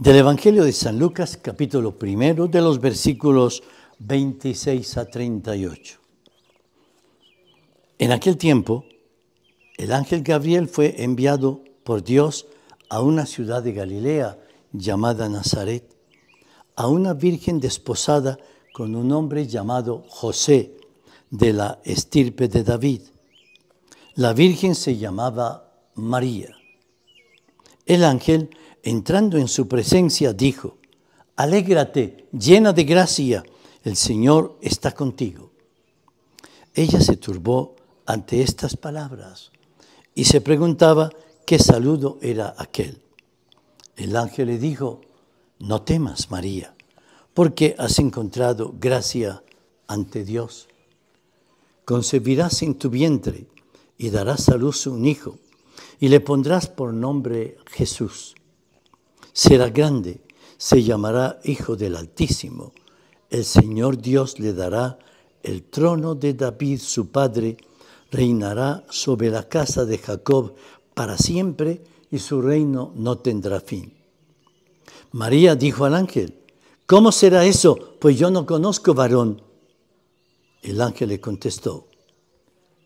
Del Evangelio de San Lucas, capítulo primero, de los versículos 26 a 38. En aquel tiempo, el ángel Gabriel fue enviado por Dios a una ciudad de Galilea llamada Nazaret, a una virgen desposada con un hombre llamado José, de la estirpe de David. La virgen se llamaba María. El ángel entrando en su presencia, dijo, Alégrate, llena de gracia, el Señor está contigo. Ella se turbó ante estas palabras y se preguntaba qué saludo era aquel. El ángel le dijo, no temas, María, porque has encontrado gracia ante Dios. Concebirás en tu vientre y darás a luz un hijo, y le pondrás por nombre Jesús será grande, se llamará Hijo del Altísimo. El Señor Dios le dará el trono de David su padre, reinará sobre la casa de Jacob para siempre y su reino no tendrá fin. María dijo al ángel, ¿cómo será eso? Pues yo no conozco varón. El ángel le contestó,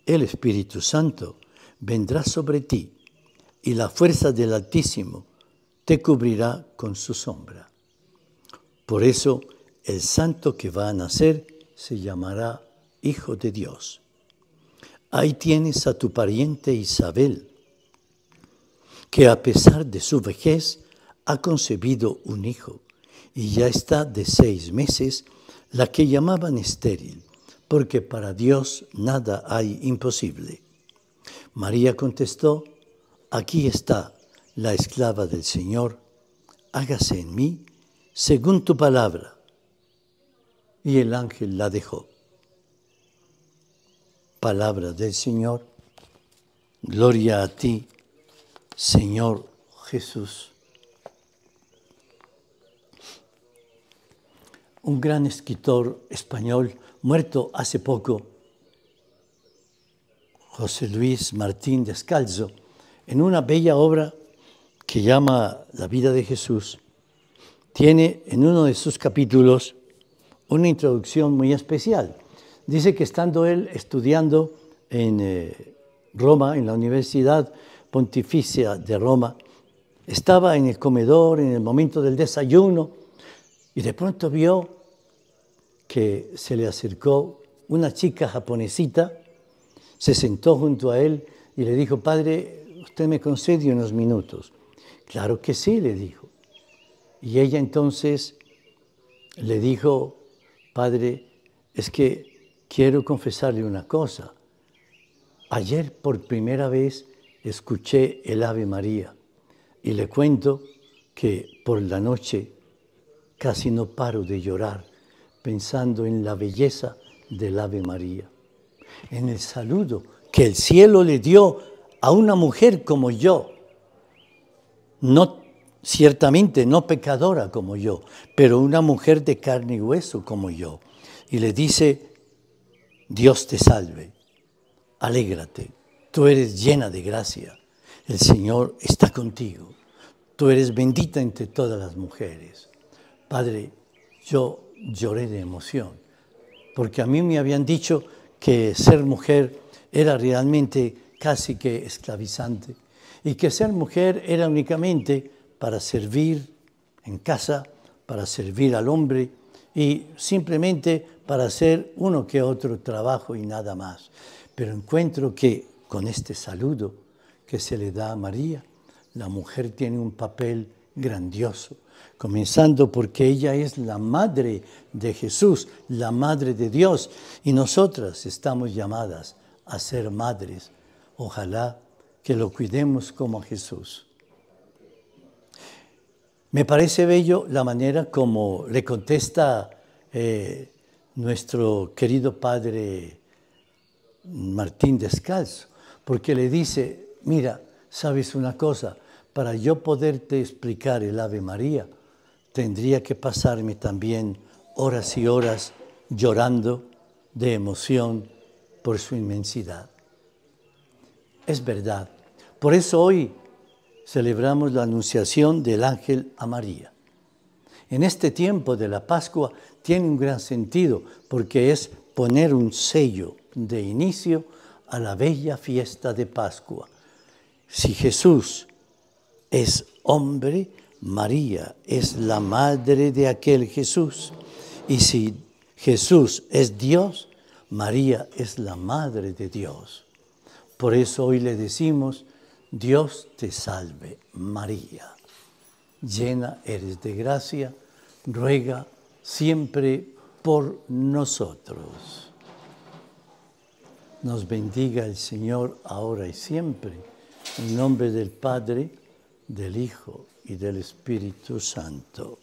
el Espíritu Santo vendrá sobre ti y la fuerza del Altísimo te cubrirá con su sombra. Por eso el santo que va a nacer se llamará Hijo de Dios. Ahí tienes a tu pariente Isabel, que a pesar de su vejez ha concebido un hijo y ya está de seis meses la que llamaban estéril, porque para Dios nada hay imposible. María contestó, aquí está la esclava del Señor, hágase en mí según tu palabra. Y el ángel la dejó. Palabra del Señor, gloria a ti, Señor Jesús. Un gran escritor español, muerto hace poco, José Luis Martín Descalzo, en una bella obra que llama La vida de Jesús, tiene en uno de sus capítulos una introducción muy especial. Dice que estando él estudiando en eh, Roma, en la Universidad Pontificia de Roma, estaba en el comedor, en el momento del desayuno, y de pronto vio que se le acercó una chica japonesita, se sentó junto a él y le dijo, Padre, usted me concede unos minutos. Claro que sí, le dijo. Y ella entonces le dijo, Padre, es que quiero confesarle una cosa. Ayer por primera vez escuché el Ave María y le cuento que por la noche casi no paro de llorar pensando en la belleza del Ave María, en el saludo que el cielo le dio a una mujer como yo no ciertamente no pecadora como yo, pero una mujer de carne y hueso como yo. Y le dice, Dios te salve, alégrate, tú eres llena de gracia, el Señor está contigo, tú eres bendita entre todas las mujeres. Padre, yo lloré de emoción, porque a mí me habían dicho que ser mujer era realmente casi que esclavizante y que ser mujer era únicamente para servir en casa, para servir al hombre y simplemente para hacer uno que otro trabajo y nada más. Pero encuentro que con este saludo que se le da a María, la mujer tiene un papel grandioso, comenzando porque ella es la madre de Jesús, la madre de Dios, y nosotras estamos llamadas a ser madres. Ojalá que lo cuidemos como a Jesús. Me parece bello la manera como le contesta eh, nuestro querido padre Martín Descalzo, porque le dice, mira, sabes una cosa, para yo poderte explicar el Ave María, tendría que pasarme también horas y horas llorando de emoción por su inmensidad. Es verdad, por eso hoy celebramos la anunciación del ángel a María. En este tiempo de la Pascua tiene un gran sentido porque es poner un sello de inicio a la bella fiesta de Pascua. Si Jesús es hombre, María es la madre de aquel Jesús. Y si Jesús es Dios, María es la madre de Dios. Por eso hoy le decimos, Dios te salve María, llena eres de gracia, ruega siempre por nosotros. Nos bendiga el Señor ahora y siempre, en nombre del Padre, del Hijo y del Espíritu Santo.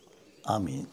Amén.